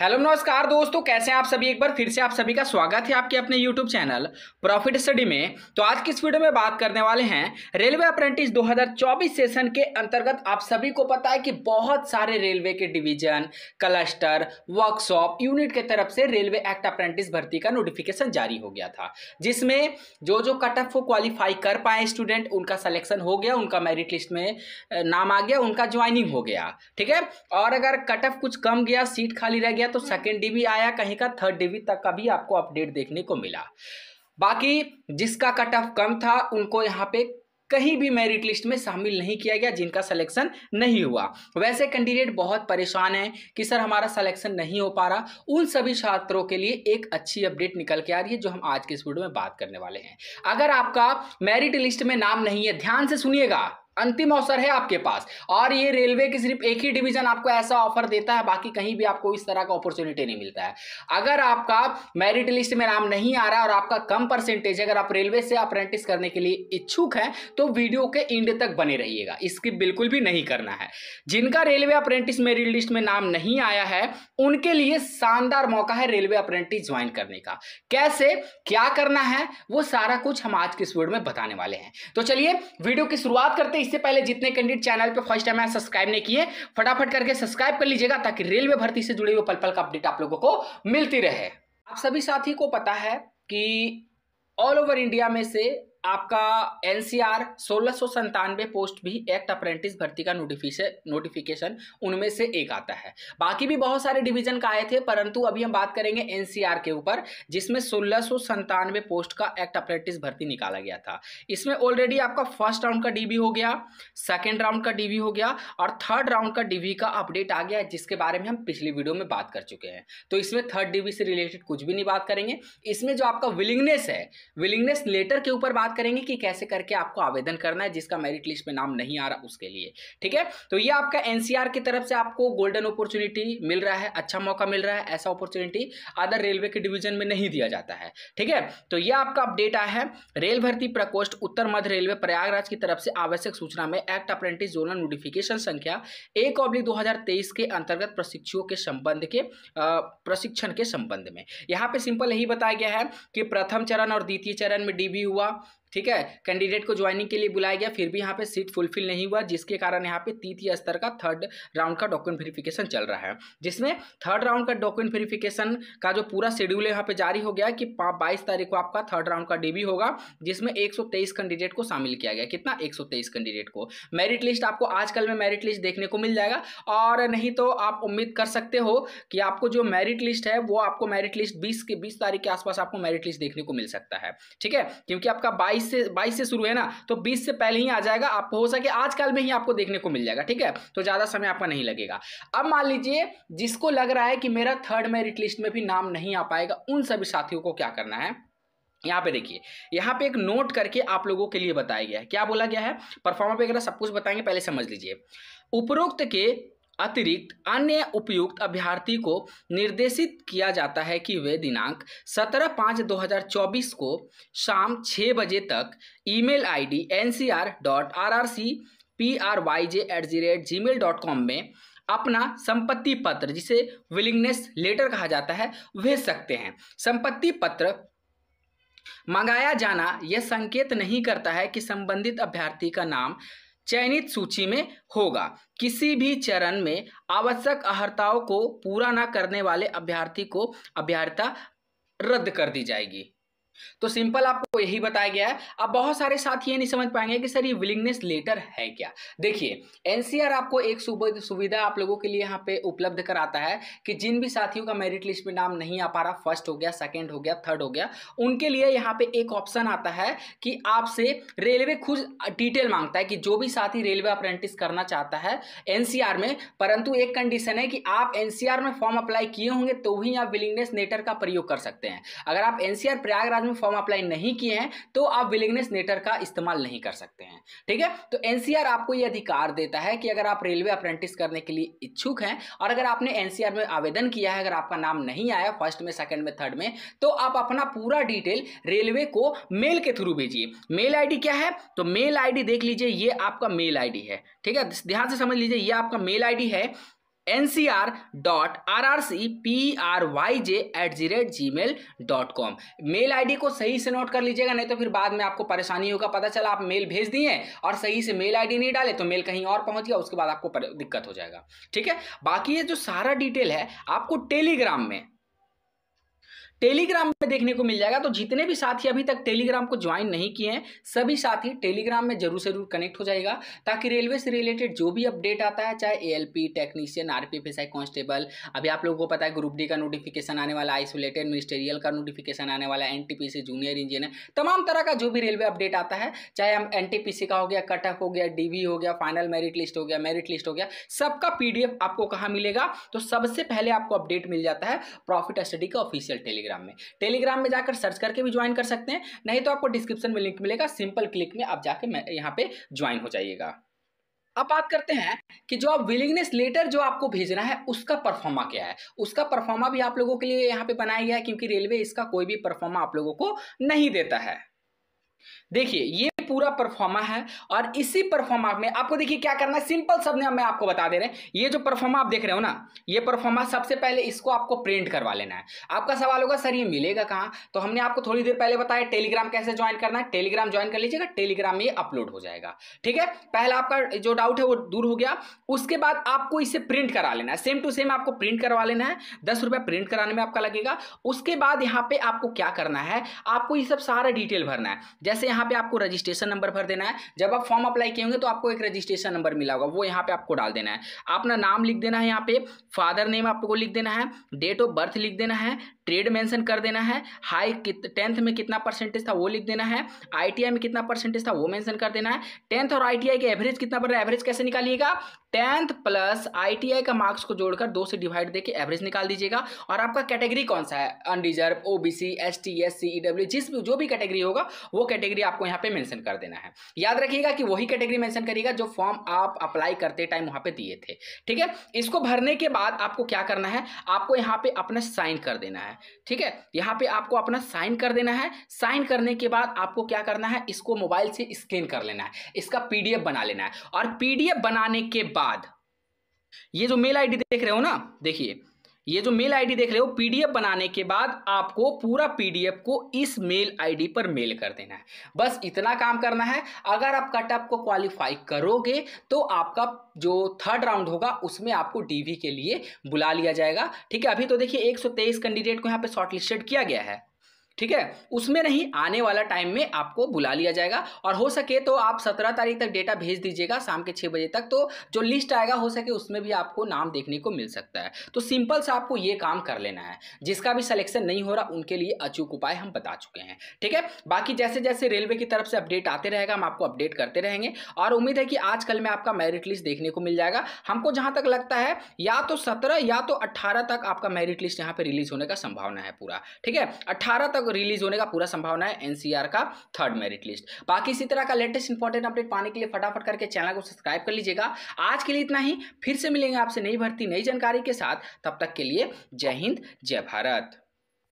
hello नमस्कार दोस्तों कैसे हैं आप सभी एक बार फिर से आप सभी का स्वागत है आपके अपने यूट्यूब चैनल प्रॉफिट स्टडी में तो आज की इस वीडियो में बात करने वाले हैं रेलवे अप्रेंटिस 2024 सेशन के अंतर्गत आप सभी को पता है कि बहुत सारे रेलवे के डिवीजन क्लस्टर वर्कशॉप यूनिट के तरफ से रेलवे एक्ट अप्रेंटिस भर्ती का नोटिफिकेशन जारी हो गया था जिसमें जो जो कट ऑफ को क्वालिफाई कर पाए स्टूडेंट उनका सलेक्शन हो गया उनका मेरिट लिस्ट में नाम आ गया उनका ज्वाइनिंग हो गया ठीक है और अगर कट ऑफ कुछ कम गया सीट खाली रह गया तो सेकेंड डी आया कहीं का थर्ड डी तक का भी आपको अपडेट देखने को मिला बाकी जिसका कट ऑफ कम था उनको यहाँ पे कहीं भी मेरिट लिस्ट में शामिल नहीं किया गया जिनका सिलेक्शन नहीं हुआ वैसे कैंडिडेट बहुत परेशान हैं कि सर हमारा सिलेक्शन नहीं हो पा रहा उन सभी छात्रों के लिए एक अच्छी अपडेट निकल के आ रही है जो हम आज के इस वीडियो में बात करने वाले हैं अगर आपका मेरिट लिस्ट में नाम नहीं है ध्यान से सुनिएगा अंतिम अवसर है आपके पास और ये रेलवे की सिर्फ एक ही डिवीजन आपको ऐसा ऑफर देता है बाकी कहीं भी आपको इस तरह का अपॉर्चुनिटी नहीं मिलता है अगर आपका मेरिट लिस्ट में नाम नहीं आ रहा और आपका कम परसेंटेज है अगर आप रेलवे से अप्रेंटिस करने के लिए इच्छुक हैं तो वीडियो के इंड तक बने रहिएगा इसकी बिल्कुल भी नहीं करना है जिनका रेलवे अप्रेंटिस मेरिट लिस्ट में नाम नहीं आया है उनके लिए शानदार मौका है रेलवे अप्रेंटिस ज्वाइन करने का कैसे क्या करना है वो सारा कुछ हम आज के इस वीडियो में बताने वाले हैं तो चलिए वीडियो की शुरुआत करते इससे पहले जितने कैंडिडेट चैनल पर फर्स्ट टाइम सब्सक्राइब नहीं किए फटाफट करके सब्सक्राइब कर लीजिएगा ताकि रेलवे भर्ती से जुड़े हुए पल पल का अपडेट आप लोगों को मिलती रहे आप सभी साथी को पता है कि ऑल ओवर इंडिया में से आपका एनसीआर सोलह संतानवे पोस्ट भी एक्ट अप्रेंटिस भर्ती का नोटिफिकेशन नोटिफिकेशन उनमें से एक आता है बाकी भी बहुत सारे डिवीजन का आए थे परंतु अभी हम बात करेंगे एनसीआर के ऊपर जिसमें सोलह संतानवे पोस्ट का एक्ट अप्रेंटिस भर्ती निकाला गया था इसमें ऑलरेडी आपका फर्स्ट राउंड का डीबी हो गया सेकेंड राउंड का डीबी हो गया और थर्ड राउंड का डीबी का अपडेट आ गया जिसके बारे में हम पिछली वीडियो में बात कर चुके हैं तो इसमें थर्ड डीबी से रिलेटेड कुछ भी नहीं बात करेंगे इसमें जो आपका विलिंगनेस है विलिंगनेस लेटर के ऊपर बात बात करेंगे कि कैसे करके आपको आवेदन करना है जिसका मेरिट लिस्ट में नाम नहीं आ रहा उसके लिए ठीक है तो ये आपका एनसीआर की तरफ से आपको गोल्डन अपॉर्चुनिटी मिल रहा है अच्छा मौका मिल रहा है ऐसा अपॉर्चुनिटी अदर रेलवे के डिवीजन में नहीं दिया जाता है ठीक है तो यह आपका अपडेट आया है रेल भर्ती प्रकोष्ठ उत्तर मध्य रेलवे प्रयागराज की तरफ से आवश्यक सूचना में एक्ट अप्रेंटिस जोनल नोटिफिकेशन संख्या एक ऑब्लिक दो के अंतर्गत प्रशिक्षुओं के संबंध के प्रशिक्षण के संबंध में यहाँ पे सिंपल यही बताया गया है कि प्रथम चरण और द्वितीय चरण में डीबी हुआ ठीक है कैंडिडेट को ज्वाइनिंग के लिए बुलाया गया फिर भी यहाँ पे सीट फुलफिल नहीं हुआ जिसके कारण यहाँ पे तृतीय स्तर का थर्ड राउंड का डॉक्यूमेंट वेरिफिकेशन चल रहा है जिसमें थर्ड राउंड का डॉक्यूमेंट वेरिफिकेशन का जो पूरा शेड्यूल यहाँ पे जारी हो गया कि बाईस तारीख को आपका थर्ड राउंड का डे भी होगा जिसमें एक कैंडिडेट को शामिल किया गया कितना एक कैंडिडेट को मेरिट लिस्ट आपको आजकल में मेरिट लिस्ट देखने को मिल जाएगा और नहीं तो आप उम्मीद कर सकते हो कि आपको जो मेरिट लिस्ट है वो आपको मेरिट लिस्ट बीस के बीस तारीख के आसपास आपको मेरिट लिस्ट देखने को मिल सकता है ठीक है क्योंकि आपका बाईस बाईस से बाईस से शुरू है ना तो बीस से पहले ही आ जाएगा आपको हो सके आजकल में ही आपको देखने को मिल जाएगा ठीक है तो ज़्यादा समय आपका नहीं लगेगा अब मान लीजिए जिसको लग रहा है कि मेरा थर्ड मेरिट लिस्ट में भी नाम नहीं आ पाएगा उन सभी साथियों को क्या करना है यहाँ पे देखिए यहाँ पे एक नोट करके आप लोगों के लिए बताया गया है क्या बोला गया है परफॉर्मर वगैरह सब कुछ बताएंगे पहले समझ लीजिए उपरोक्त के अतिरिक्त अन्य उपयुक्त अभ्यर्थी को निर्देशित किया जाता है कि वे दिनांक 17 पाँच 2024 को शाम छः बजे तक email ID N C R dot R R C P R Y J at the rate gmail dot com में अपना संपत्ति पत्र जिसे विलिंगनेस लेटर कहा जाता है भेज सकते हैं संपत्ति पत्र मंगाया जाना यह संकेत नहीं करता है कि संबंधित अभ्यर्थी का नाम चयनित सूची में होगा किसी भी चरण में आवश्यक अहर्ताओं को पूरा न करने वाले अभ्यर्थी को अभ्यर्थता रद्द कर दी जाएगी तो सिंपल आपको यही बताया गया है अब बहुत सारे साथ ये नहीं समझ पाएंगे कि सर ये विलिंगनेस लेटर है क्या देखिए एनसीआर आपको एक सुविधा आप लोगों के लिए यहाँ पे उपलब्ध कराता है कि जिन भी साथियों का मेरिट लिस्ट में नाम नहीं आ पा रहा फर्स्ट हो गया सेकेंड हो गया थर्ड हो गया उनके लिए यहाँ पे एक ऑप्शन आता है कि आपसे रेलवे खुद डिटेल मांगता है कि जो भी साथी रेलवे अप्रेंटिस करना चाहता है एनसीआर में परंतु एक कंडीशन है कि आप एनसीआर में फॉर्म अप्लाई किए होंगे तो ही आप विलिंगनेस लेटर का प्रयोग कर सकते हैं अगर आप एनसीआर प्रयागराज में फॉर्म अप्लाई नहीं किए हैं तो आप विलिंगनेस लेटर का इस्तेमाल नहीं कर सकते हैं ठीक है तो एनसीआर आपको यह अधिकार देता है कि अगर आप रेलवे अप्रेंटिस करने के लिए इच्छुक हैं और अगर आपने एनसीआर में आवेदन किया है अगर आपका नाम नहीं आया फर्स्ट में सेकेंड में थर्ड में तो आप अपना पूरा डिटेल रेलवे को मेल के थ्रू भेजिए मेल आई क्या है तो मेल आई देख लीजिए ये आपका मेल आई है ठीक है ध्यान से समझ लीजिए ये आपका मेल आई है N C R dot R R C P R Y J at the rate gmail dot com mail I D को सही से नोट कर लीजिएगा नहीं तो फिर बाद में आपको परेशानी होगा पता चला आप मेल भेज दिए और सही से मेल आई डी नहीं डाले तो मेल कहीं और पहुंच गया उसके बाद आपको दिक्कत हो जाएगा ठीक है बाकी ये जो सारा डिटेल है आपको टेलीग्राम में टेलीग्राम में देखने को मिल जाएगा तो जितने भी साथी अभी तक टेलीग्राम को ज्वाइन नहीं किए हैं सभी साथी टेलीग्राम में जरूर जरूर कनेक्ट हो जाएगा ताकि रेलवे से रिलेटेड जो भी अपडेट आता है चाहे ALP technician S I constable अभी आप लोगों को पता है ग्रुप डी का नोटिफिकेशन आने वाला आइसोलेटेड मिनिस्टेरियल का नोटिफिकेशन आने वाला एन जूनियर इंजीनियर तमाम तरह का जो भी रेलवे अपडेट आता है चाहे हम एन का हो गया कटअप हो गया डी हो गया फाइनल मेरिट लिस्ट हो गया मेरिट लिस्ट हो गया सबका एफ आपको कहाँ मिलेगा तो सबसे पहले आपको अपडेट मिल जाता है प्रॉफिट स्टडी का ऑफिशियल टेलीग्राम टेलीग्राम में टेलीग्राम में जाकर सर्च करके भी ज्वाइन कर सकते हैं नहीं तो आपको डिस्क्रिप्शन में लिंक मिलेगा सिंपल क्लिक में आप जाके यहाँ पे ज्वाइन हो जाइएगा अब बात करते हैं कि जो आप विलिंगनेस लेटर जो आपको भेजना है उसका परफॉर्मा क्या है उसका परफॉर्मा भी आप लोगों के लिए यहाँ पे बनाया गया है क्योंकि रेलवे इसका कोई भी परफॉर्मा आप लोगों को नहीं देता है देखिए ये पूरा परफॉर्मा है और इसी परफॉर्मा में आपको देखिए क्या करना है सिंपल सब ने मैं आपको बता दे रहे हैं ये जो परफॉर्मा आप देख रहे हो ना ये परफॉर्मा सबसे पहले इसको आपको प्रिंट करवा लेना है आपका सवाल होगा सर ये मिलेगा कहाँ तो हमने आपको थोड़ी देर पहले बताया टेलीग्राम कैसे ज्वाइन करना है टेलीग्राम ज्वाइन कर लीजिएगा टेलीग्राम में अपलोड हो जाएगा ठीक है पहला आपका जो डाउट है वो दूर हो गया उसके बाद आपको इसे प्रिंट करा लेना है सेम टू सेम आपको प्रिंट करवा लेना है दस प्रिंट कराने में आपका लगेगा उसके बाद यहाँ पे आपको क्या करना है आपको ये सब सारा डिटेल भरना है जैसे यहाँ पे आपको रजिस्ट्रेशन नंबर भर देना है जब आप फॉर्म अप्लाई किएंगे तो आपको एक रजिस्ट्रेशन नंबर मिला होगा वो यहाँ पे आपको डाल देना है अपना नाम लिख देना है यहाँ पे फादर नेम आपको लिख देना है डेट ऑफ बर्थ लिख देना है ट्रेड मेंशन कर देना है हाई टेंथ में कितना परसेंटेज था वो लिख देना है आईटीआई में कितना परसेंटेज था वो मेंशन कर देना है टेंथ और आईटीआई के एवरेज कितना बन रहा है एवरेज कैसे निकालिएगा टेंथ प्लस आईटीआई का मार्क्स को जोड़कर दो से डिवाइड देके एवरेज निकाल दीजिएगा और आपका कैटेगरी कौन सा है unreserved OBC ST SC EW जिस जो भी कैटेगरी होगा वो कैटेगरी आपको यहाँ पे मेंशन कर देना है याद रखिएगा कि वही कैटेगरी मेंशन करिएगा जो फॉर्म आप अप्लाई करते टाइम वहाँ पे दिए थे ठीक है इसको भरने के बाद आपको क्या करना है आपको यहाँ पे अपना साइन कर देना है ठीक है यहाँ पे आपको अपना साइन कर देना है साइन करने के बाद आपको क्या करना है इसको मोबाइल से स्कैन कर लेना है इसका पी बना लेना है और पी बनाने के बाद बाद ये जो मेल आईडी देख रहे हो ना देखिए ये जो मेल आईडी देख रहे हो पीडीएफ बनाने के बाद आपको पूरा पीडीएफ को इस मेल आईडी पर मेल कर देना है बस इतना काम करना है अगर आप कटअप को क्वालिफाई करोगे तो आपका जो थर्ड राउंड होगा उसमें आपको डीवी के लिए बुला लिया जाएगा ठीक है अभी तो देखिए 123 कैंडिडेट को यहाँ पे शॉर्टलिस्टेड किया गया है ठीक है उसमें नहीं आने वाला टाइम में आपको बुला लिया जाएगा और हो सके तो आप सत्रह तारीख तक डेटा भेज दीजिएगा शाम के छह बजे तक तो जो लिस्ट आएगा हो सके उसमें भी आपको नाम देखने को मिल सकता है तो सिंपल सा आपको ये काम कर लेना है जिसका भी सिलेक्शन नहीं हो रहा उनके लिए अचूक उपाय हम बता चुके हैं ठीक है बाकी जैसे जैसे रेलवे की तरफ से अपडेट आते रहेगा हम आपको अपडेट करते रहेंगे और उम्मीद है कि आजकल में आपका मेरिट लिस्ट देखने को मिल जाएगा हमको जहां तक लगता है या तो सत्रह या तो अट्ठारह तक आपका मेरिट लिस्ट यहाँ पर रिलीज होने का संभावना है पूरा ठीक है अट्ठारह तक को रिलीज होने का पूरा संभावना है एनसीआर का थर्ड मेरिट लिस्ट बाकी इसी तरह का लेटेस्ट इंपॉर्टेंट अपडेट पाने के लिए फटाफट करके चैनल को सब्सक्राइब कर लीजिएगा आज के लिए इतना ही फिर से मिलेंगे आपसे नई भर्ती नई जानकारी के साथ तब तक के लिए जय हिंद जय भारत